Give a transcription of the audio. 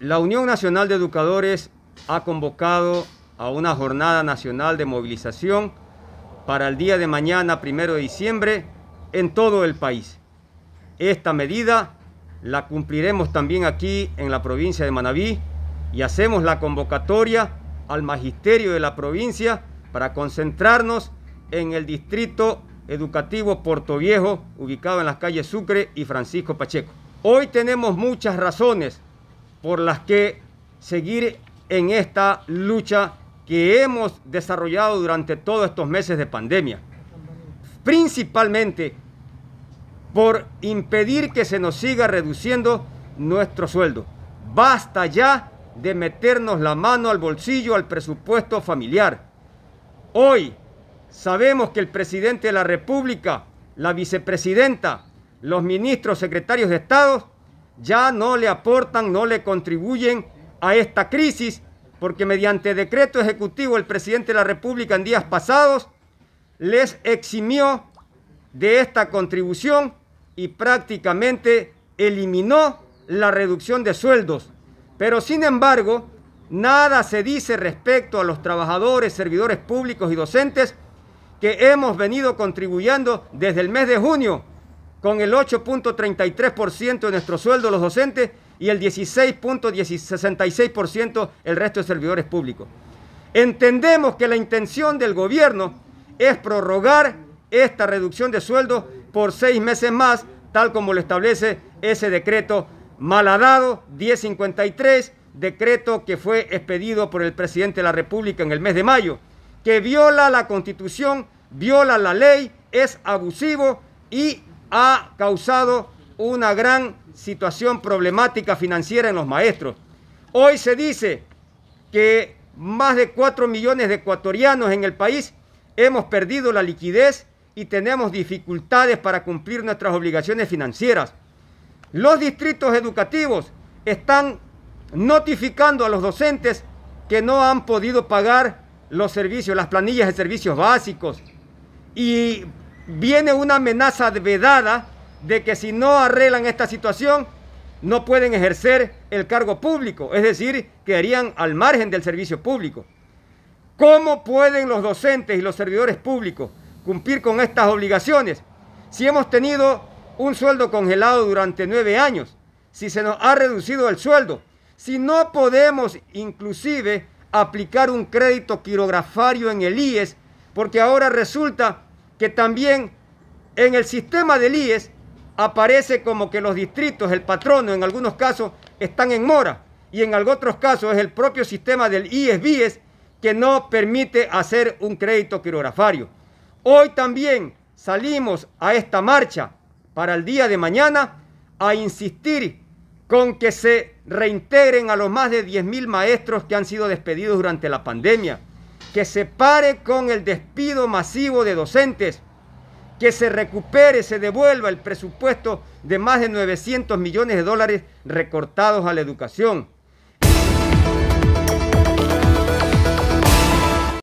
La Unión Nacional de Educadores ha convocado a una jornada nacional de movilización para el día de mañana, primero de diciembre, en todo el país. Esta medida la cumpliremos también aquí en la provincia de Manabí y hacemos la convocatoria al magisterio de la provincia para concentrarnos en el distrito educativo Puerto Viejo, ubicado en las calles Sucre y Francisco Pacheco. Hoy tenemos muchas razones por las que seguir en esta lucha que hemos desarrollado durante todos estos meses de pandemia. Principalmente por impedir que se nos siga reduciendo nuestro sueldo. Basta ya de meternos la mano al bolsillo, al presupuesto familiar. Hoy sabemos que el presidente de la República, la vicepresidenta, los ministros, secretarios de Estado ya no le aportan, no le contribuyen a esta crisis, porque mediante decreto ejecutivo el presidente de la República en días pasados les eximió de esta contribución y prácticamente eliminó la reducción de sueldos. Pero sin embargo, nada se dice respecto a los trabajadores, servidores públicos y docentes que hemos venido contribuyendo desde el mes de junio con el 8.33% de nuestro sueldo los docentes y el 16.66% el resto de servidores públicos. Entendemos que la intención del gobierno es prorrogar esta reducción de sueldo por seis meses más, tal como lo establece ese decreto malhadado 1053, decreto que fue expedido por el presidente de la República en el mes de mayo, que viola la constitución, viola la ley, es abusivo y ha causado una gran situación problemática financiera en los maestros. Hoy se dice que más de 4 millones de ecuatorianos en el país hemos perdido la liquidez y tenemos dificultades para cumplir nuestras obligaciones financieras. Los distritos educativos están notificando a los docentes que no han podido pagar los servicios, las planillas de servicios básicos. Y viene una amenaza vedada de que si no arreglan esta situación, no pueden ejercer el cargo público, es decir, quedarían al margen del servicio público. ¿Cómo pueden los docentes y los servidores públicos cumplir con estas obligaciones si hemos tenido un sueldo congelado durante nueve años? Si se nos ha reducido el sueldo, si no podemos inclusive aplicar un crédito quirografario en el IES, porque ahora resulta que también en el sistema del IES aparece como que los distritos, el patrono en algunos casos están en mora y en otros casos es el propio sistema del IES-BIES e que no permite hacer un crédito quirografario. Hoy también salimos a esta marcha para el día de mañana a insistir con que se reintegren a los más de 10.000 maestros que han sido despedidos durante la pandemia que se pare con el despido masivo de docentes, que se recupere, se devuelva el presupuesto de más de 900 millones de dólares recortados a la educación